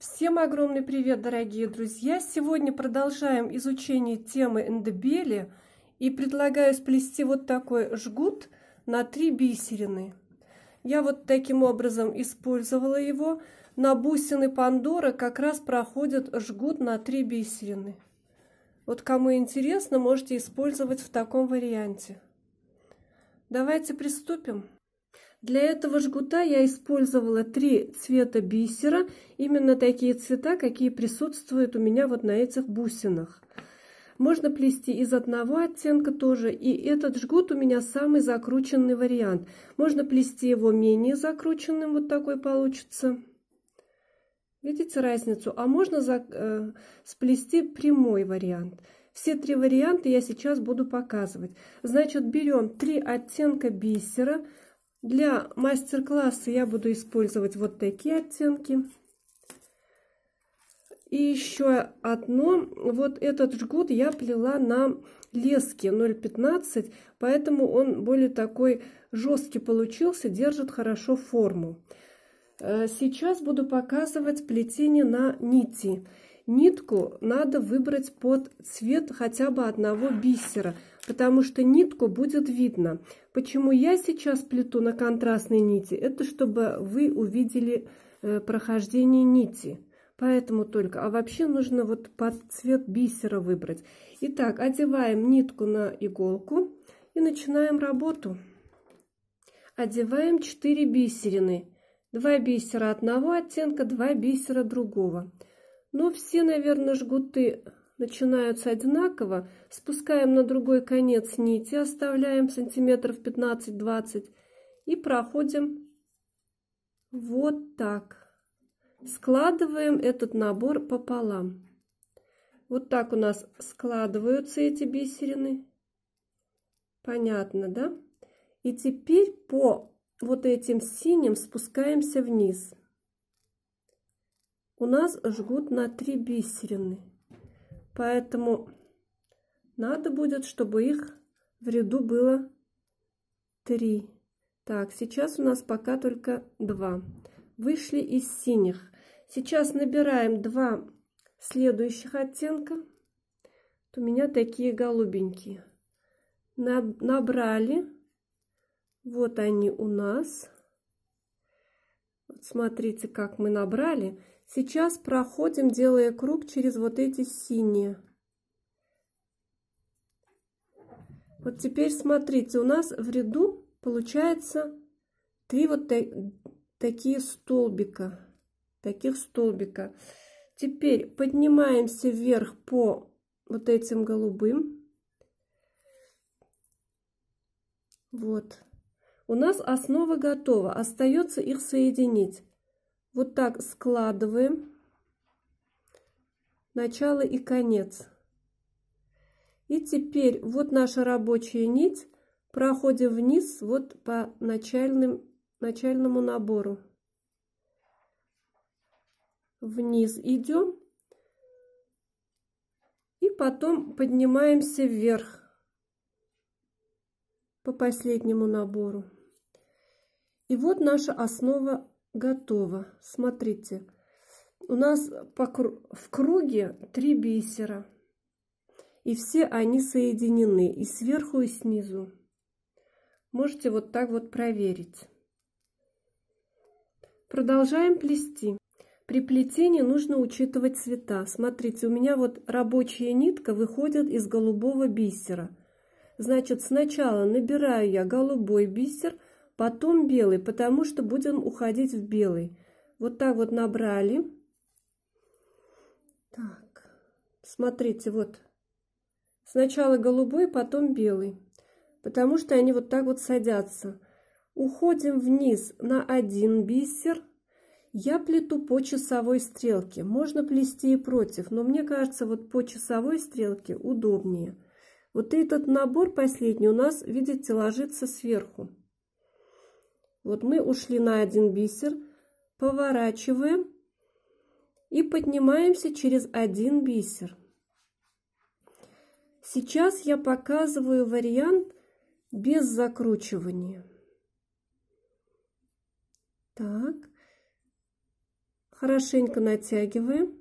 Всем огромный привет, дорогие друзья! Сегодня продолжаем изучение темы эндобели и предлагаю сплести вот такой жгут на три бисерины. Я вот таким образом использовала его. На бусины Пандора как раз проходит жгут на три бисерины. Вот кому интересно, можете использовать в таком варианте. Давайте приступим. Для этого жгута я использовала три цвета бисера, именно такие цвета, какие присутствуют у меня вот на этих бусинах. Можно плести из одного оттенка тоже, и этот жгут у меня самый закрученный вариант. Можно плести его менее закрученным, вот такой получится. Видите разницу? А можно за, э, сплести прямой вариант. Все три варианта я сейчас буду показывать. Значит, берем три оттенка бисера – для мастер-класса я буду использовать вот такие оттенки. И еще одно. Вот этот жгут я плела на леске 0,15, поэтому он более такой жесткий получился, держит хорошо форму. Э, сейчас буду показывать плетение на нити. Нитку надо выбрать под цвет хотя бы одного бисера – потому что нитку будет видно. Почему я сейчас плету на контрастной нити? Это чтобы вы увидели э, прохождение нити. Поэтому только. А вообще нужно вот под цвет бисера выбрать. Итак, одеваем нитку на иголку и начинаем работу. Одеваем 4 бисерины. 2 бисера одного оттенка, 2 бисера другого. Но ну, все, наверное, жгуты начинаются одинаково, спускаем на другой конец нити, оставляем сантиметров 15-20 и проходим вот так. Складываем этот набор пополам. Вот так у нас складываются эти бисерины. Понятно, да? И теперь по вот этим синим спускаемся вниз. У нас жгут на 3 бисерины. Поэтому надо будет, чтобы их в ряду было три. Так, сейчас у нас пока только два. Вышли из синих. Сейчас набираем два следующих оттенка. Вот у меня такие голубенькие. Набрали. Вот они у нас. Вот смотрите, как мы набрали. Сейчас проходим, делая круг через вот эти синие. Вот теперь смотрите, у нас в ряду получается три вот так, такие столбика. Таких столбика. Теперь поднимаемся вверх по вот этим голубым. Вот. У нас основа готова. Остается их соединить вот так складываем начало и конец. И теперь вот наша рабочая нить, проходим вниз вот по начальным, начальному набору. Вниз идем и потом поднимаемся вверх по последнему набору. И вот наша основа Готово. Смотрите. У нас в круге три бисера. И все они соединены и сверху, и снизу. Можете вот так вот проверить. Продолжаем плести. При плетении нужно учитывать цвета. Смотрите, у меня вот рабочая нитка выходит из голубого бисера. Значит, сначала набираю я голубой бисер – Потом белый, потому что будем уходить в белый. Вот так вот набрали. Так, смотрите, вот. Сначала голубой, потом белый. Потому что они вот так вот садятся. Уходим вниз на один бисер. Я плету по часовой стрелке. Можно плести и против, но мне кажется, вот по часовой стрелке удобнее. Вот этот набор последний у нас, видите, ложится сверху. Вот мы ушли на один бисер, поворачиваем и поднимаемся через один бисер. Сейчас я показываю вариант без закручивания. Так, хорошенько натягиваем.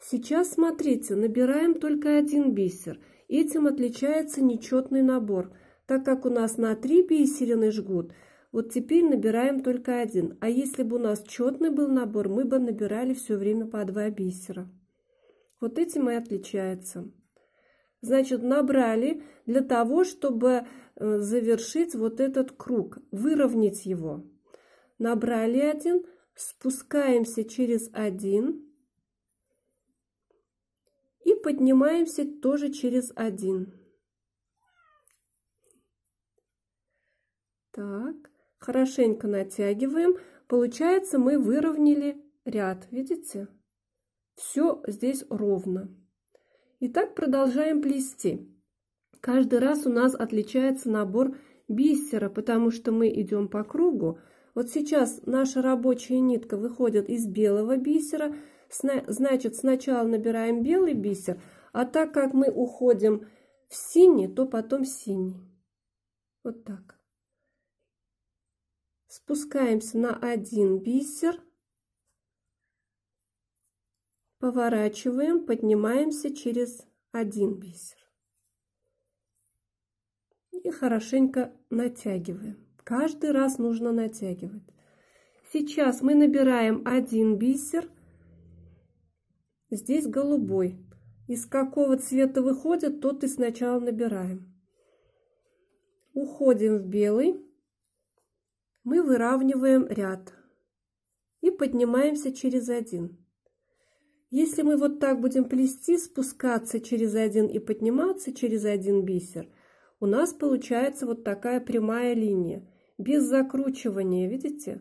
Сейчас смотрите, набираем только один бисер. Этим отличается нечетный набор, так как у нас на три бисерины жгут – вот теперь набираем только один. А если бы у нас четный был набор, мы бы набирали все время по два бисера. Вот этим и отличается. Значит, набрали для того, чтобы э, завершить вот этот круг, выровнять его. Набрали один, спускаемся через один и поднимаемся тоже через один. Так хорошенько натягиваем. Получается, мы выровняли ряд, видите? Все здесь ровно. И так продолжаем плести. Каждый раз у нас отличается набор бисера, потому что мы идем по кругу. Вот сейчас наша рабочая нитка выходит из белого бисера, значит сначала набираем белый бисер, а так как мы уходим в синий, то потом синий. Вот так спускаемся на один бисер, поворачиваем, поднимаемся через один бисер. И хорошенько натягиваем. Каждый раз нужно натягивать. Сейчас мы набираем один бисер. Здесь голубой. Из какого цвета выходит, тот и сначала набираем. Уходим в белый мы выравниваем ряд и поднимаемся через один. Если мы вот так будем плести, спускаться через один и подниматься через один бисер, у нас получается вот такая прямая линия, без закручивания, видите?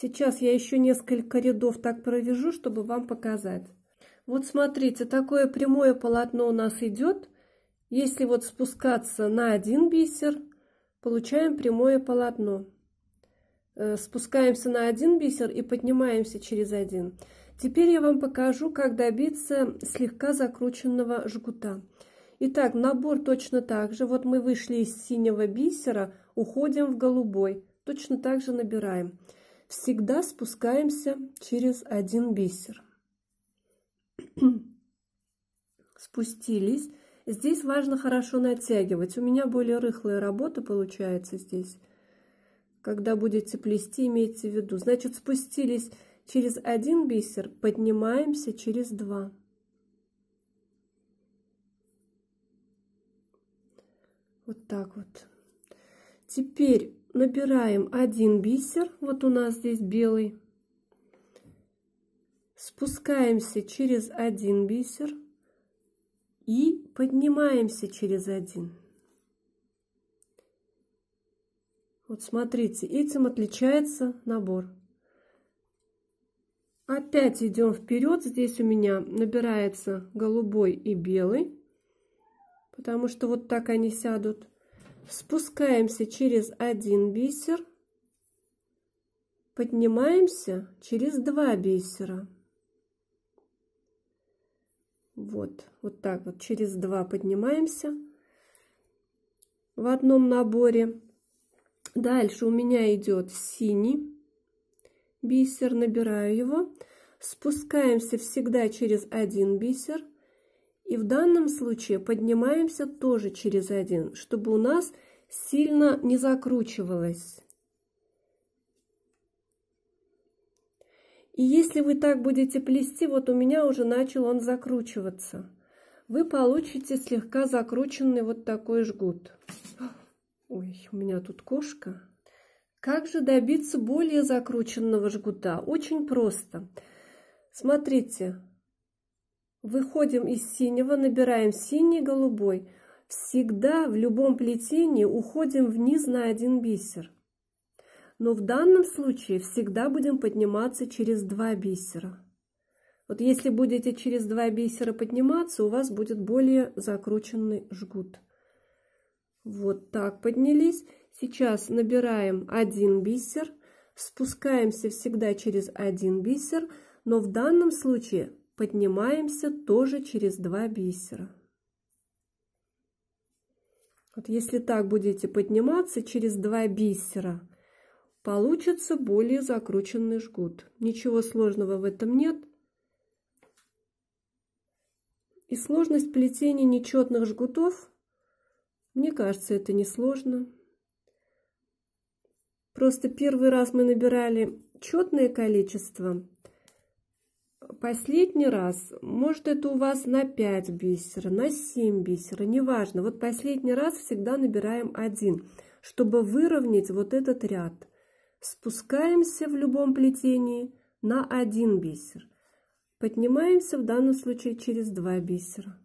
Сейчас я еще несколько рядов так провяжу, чтобы вам показать. Вот смотрите, такое прямое полотно у нас идет. Если вот спускаться на один бисер, получаем прямое полотно. Э, спускаемся на один бисер и поднимаемся через один. Теперь я вам покажу, как добиться слегка закрученного жгута. Итак, набор точно так же. Вот мы вышли из синего бисера, уходим в голубой. Точно так же набираем. Всегда спускаемся через один бисер. Спустились. Здесь важно хорошо натягивать. У меня более рыхлая работа получается здесь. Когда будете плести, имейте в виду. Значит, спустились через один бисер, поднимаемся через два. Вот так вот. Теперь набираем один бисер. Вот у нас здесь белый. Спускаемся через один бисер и поднимаемся через один. Вот смотрите, этим отличается набор. Опять идем вперед. Здесь у меня набирается голубой и белый, потому что вот так они сядут. Спускаемся через один бисер. Поднимаемся через два бисера. Вот, вот так вот через два поднимаемся в одном наборе. Дальше у меня идет синий бисер, набираю его, спускаемся всегда через один бисер, и в данном случае поднимаемся тоже через один, чтобы у нас сильно не закручивалось. И если вы так будете плести, вот у меня уже начал он закручиваться, вы получите слегка закрученный вот такой жгут. Ой, у меня тут кошка. Как же добиться более закрученного жгута? Очень просто. Смотрите, выходим из синего, набираем синий, голубой. Всегда в любом плетении уходим вниз на один бисер. Но в данном случае всегда будем подниматься через два бисера. Вот если будете через два бисера подниматься, у вас будет более закрученный жгут. Вот так поднялись. Сейчас набираем один бисер, спускаемся всегда через один бисер, но в данном случае поднимаемся тоже через два бисера. Вот если так будете подниматься через два бисера, получится более закрученный жгут. Ничего сложного в этом нет. И сложность плетения нечетных жгутов мне кажется, это несложно. Просто первый раз мы набирали четное количество. Последний раз, может, это у вас на 5 бисер, на 7 бисера, неважно. Вот последний раз всегда набираем один, чтобы выровнять вот этот ряд. Спускаемся в любом плетении на один бисер. Поднимаемся в данном случае через два бисера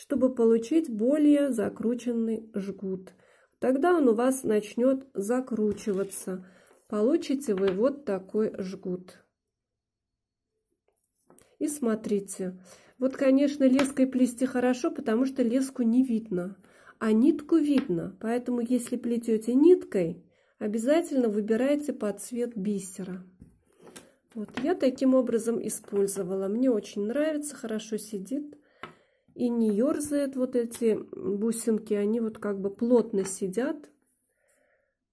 чтобы получить более закрученный жгут. Тогда он у вас начнет закручиваться. Получите вы вот такой жгут. И смотрите. Вот, конечно, леской плести хорошо, потому что леску не видно, а нитку видно. Поэтому, если плетете ниткой, обязательно выбирайте по цвет бисера. Вот я таким образом использовала. Мне очень нравится, хорошо сидит и не ерзает вот эти бусинки, они вот как бы плотно сидят.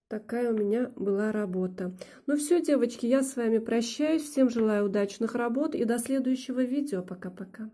Такая у меня была работа. Ну все, девочки, я с вами прощаюсь. Всем желаю удачных работ и до следующего видео. Пока-пока.